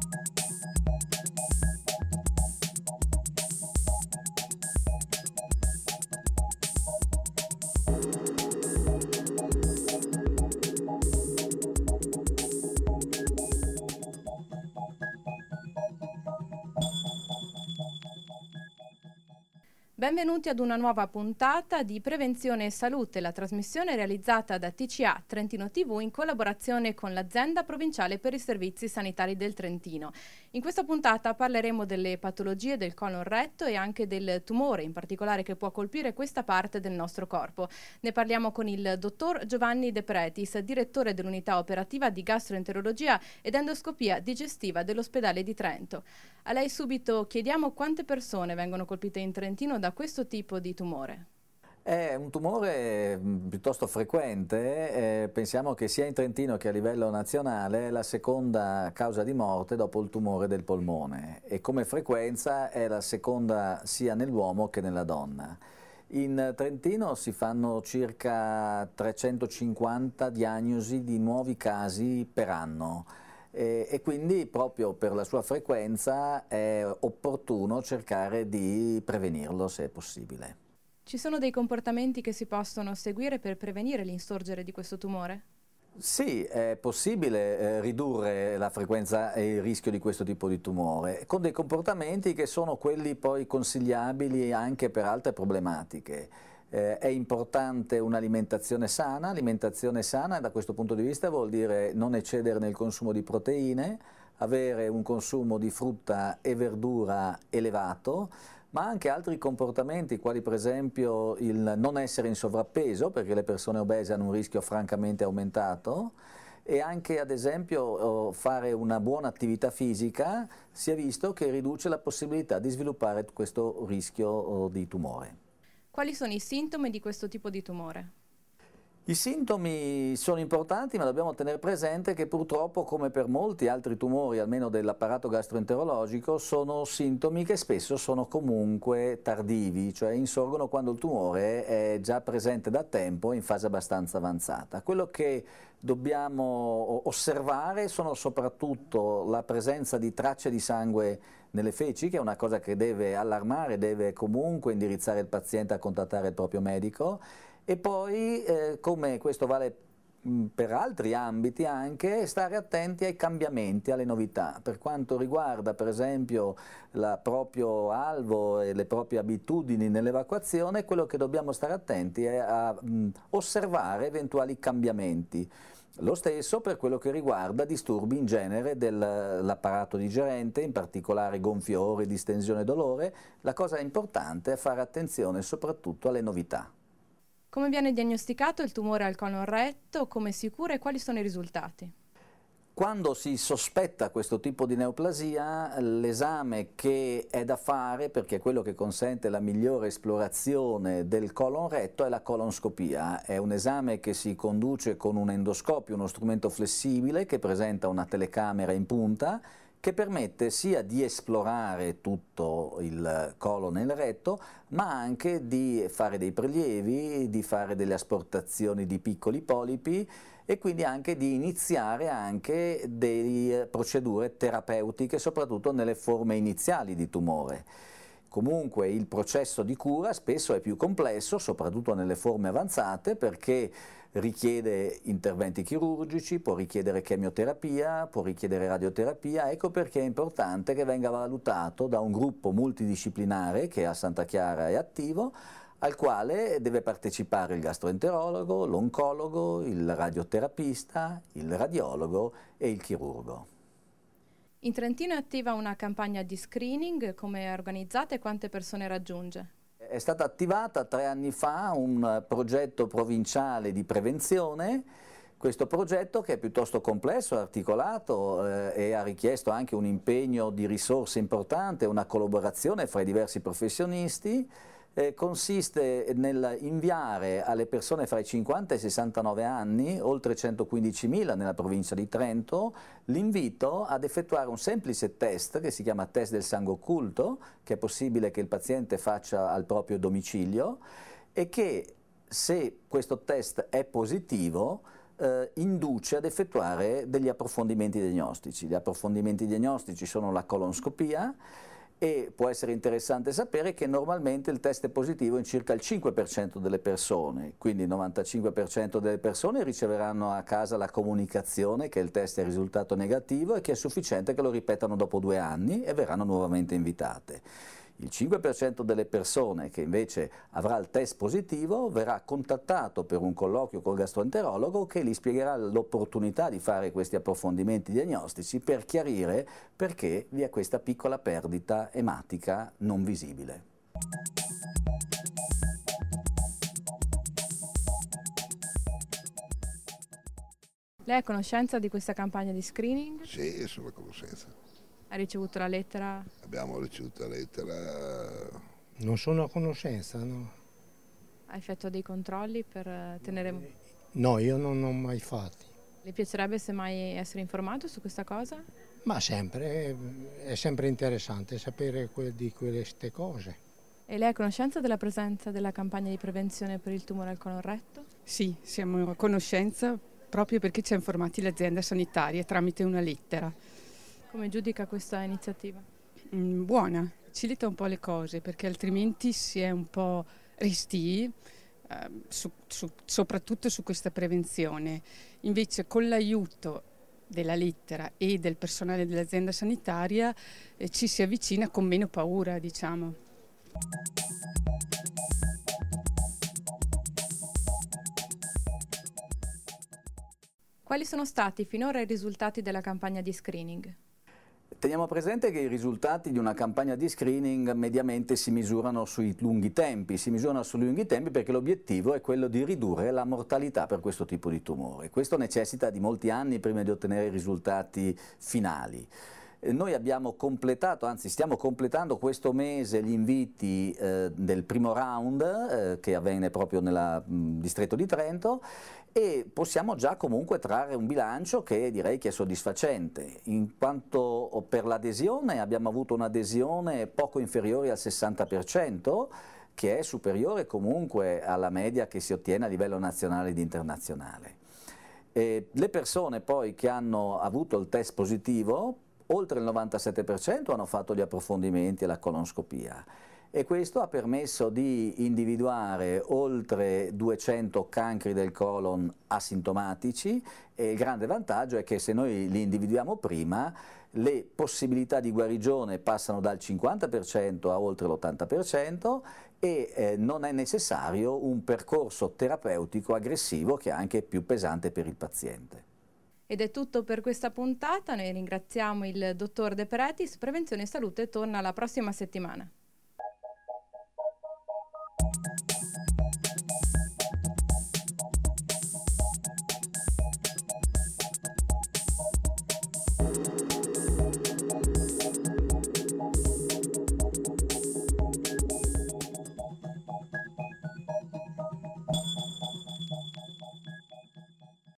Thank you. Benvenuti ad una nuova puntata di Prevenzione e Salute, la trasmissione realizzata da TCA Trentino TV in collaborazione con l'azienda provinciale per i servizi sanitari del Trentino. In questa puntata parleremo delle patologie del colon retto e anche del tumore, in particolare che può colpire questa parte del nostro corpo. Ne parliamo con il dottor Giovanni De Pretis, direttore dell'unità operativa di gastroenterologia ed endoscopia digestiva dell'ospedale di Trento. A lei subito chiediamo quante persone vengono colpite in Trentino da da questo tipo di tumore? È un tumore mm, piuttosto frequente, eh, pensiamo che sia in Trentino che a livello nazionale è la seconda causa di morte dopo il tumore del polmone e come frequenza è la seconda sia nell'uomo che nella donna. In Trentino si fanno circa 350 diagnosi di nuovi casi per anno eh, e quindi proprio per la sua frequenza è opportuno cercare di prevenirlo se è possibile. Ci sono dei comportamenti che si possono seguire per prevenire l'insorgere di questo tumore? Sì, è possibile eh, ridurre la frequenza e il rischio di questo tipo di tumore con dei comportamenti che sono quelli poi consigliabili anche per altre problematiche. Eh, è importante un'alimentazione sana, alimentazione sana da questo punto di vista vuol dire non eccedere nel consumo di proteine, avere un consumo di frutta e verdura elevato, ma anche altri comportamenti, quali per esempio il non essere in sovrappeso, perché le persone obese hanno un rischio francamente aumentato, e anche ad esempio fare una buona attività fisica si è visto che riduce la possibilità di sviluppare questo rischio di tumore. Quali sono i sintomi di questo tipo di tumore? I sintomi sono importanti ma dobbiamo tenere presente che purtroppo come per molti altri tumori, almeno dell'apparato gastroenterologico, sono sintomi che spesso sono comunque tardivi, cioè insorgono quando il tumore è già presente da tempo in fase abbastanza avanzata. Quello che dobbiamo osservare sono soprattutto la presenza di tracce di sangue nelle feci, che è una cosa che deve allarmare, deve comunque indirizzare il paziente a contattare il proprio medico, e poi, eh, come questo vale mm, per altri ambiti anche, stare attenti ai cambiamenti, alle novità. Per quanto riguarda per esempio il proprio alvo e le proprie abitudini nell'evacuazione, quello che dobbiamo stare attenti è a mh, mm, osservare eventuali cambiamenti. Lo stesso per quello che riguarda disturbi in genere dell'apparato digerente, in particolare gonfiori, distensione e dolore, la cosa importante è fare attenzione soprattutto alle novità. Come viene diagnosticato il tumore al colon retto, come si cura e quali sono i risultati? Quando si sospetta questo tipo di neoplasia, l'esame che è da fare, perché è quello che consente la migliore esplorazione del colon retto, è la colonscopia. È un esame che si conduce con un endoscopio, uno strumento flessibile che presenta una telecamera in punta, che permette sia di esplorare tutto il colon e il retto, ma anche di fare dei prelievi, di fare delle asportazioni di piccoli polipi e quindi anche di iniziare anche delle procedure terapeutiche, soprattutto nelle forme iniziali di tumore. Comunque il processo di cura spesso è più complesso, soprattutto nelle forme avanzate, perché richiede interventi chirurgici, può richiedere chemioterapia, può richiedere radioterapia, ecco perché è importante che venga valutato da un gruppo multidisciplinare che a Santa Chiara è attivo, al quale deve partecipare il gastroenterologo, l'oncologo, il radioterapista, il radiologo e il chirurgo. In Trentino è attiva una campagna di screening, come è organizzata e quante persone raggiunge? È stata attivata tre anni fa un progetto provinciale di prevenzione, questo progetto che è piuttosto complesso, articolato eh, e ha richiesto anche un impegno di risorse importante, una collaborazione fra i diversi professionisti, eh, consiste nell'inviare alle persone fra i 50 e i 69 anni, oltre 115.000 nella provincia di Trento, l'invito ad effettuare un semplice test che si chiama test del sangue occulto, che è possibile che il paziente faccia al proprio domicilio e che se questo test è positivo eh, induce ad effettuare degli approfondimenti diagnostici. Gli approfondimenti diagnostici sono la colonscopia, e può essere interessante sapere che normalmente il test è positivo in circa il 5% delle persone, quindi il 95% delle persone riceveranno a casa la comunicazione che il test è risultato negativo e che è sufficiente che lo ripetano dopo due anni e verranno nuovamente invitate. Il 5% delle persone che invece avrà il test positivo verrà contattato per un colloquio col gastroenterologo che gli spiegherà l'opportunità di fare questi approfondimenti diagnostici per chiarire perché vi è questa piccola perdita ematica non visibile. Lei è a conoscenza di questa campagna di screening? Sì, sono a conoscenza. Ha ricevuto la lettera? Abbiamo ricevuto la lettera... Non sono a conoscenza, no. Ha effettuato dei controlli per eh, tenere... Eh, no, io non ho mai fatti. Le piacerebbe semmai essere informato su questa cosa? Ma sempre, è sempre interessante sapere di queste cose. E lei ha conoscenza della presenza della campagna di prevenzione per il tumore al colon retto? Sì, siamo a conoscenza proprio perché ci ha informati l'azienda sanitaria tramite una lettera. Come giudica questa iniziativa? Mm, buona, facilita un po' le cose perché altrimenti si è un po' restii ehm, su, su, soprattutto su questa prevenzione. Invece con l'aiuto della lettera e del personale dell'azienda sanitaria eh, ci si avvicina con meno paura, diciamo. Quali sono stati finora i risultati della campagna di screening? Teniamo presente che i risultati di una campagna di screening mediamente si misurano sui lunghi tempi, si misurano sui lunghi tempi perché l'obiettivo è quello di ridurre la mortalità per questo tipo di tumore. Questo necessita di molti anni prima di ottenere i risultati finali. Eh, noi abbiamo completato, anzi stiamo completando questo mese gli inviti eh, del primo round eh, che avvenne proprio nel distretto di Trento e possiamo già comunque trarre un bilancio che direi che è soddisfacente, in quanto per l'adesione abbiamo avuto un'adesione poco inferiore al 60%, che è superiore comunque alla media che si ottiene a livello nazionale ed internazionale. E eh, le persone poi che hanno avuto il test positivo oltre il 97% hanno fatto gli approfondimenti e la colonscopia e questo ha permesso di individuare oltre 200 cancri del colon asintomatici e il grande vantaggio è che se noi li individuiamo prima le possibilità di guarigione passano dal 50% a oltre l'80% e eh, non è necessario un percorso terapeutico aggressivo che è anche più pesante per il paziente. Ed è tutto per questa puntata, noi ringraziamo il dottor De Pretis. Prevenzione e Salute torna la prossima settimana.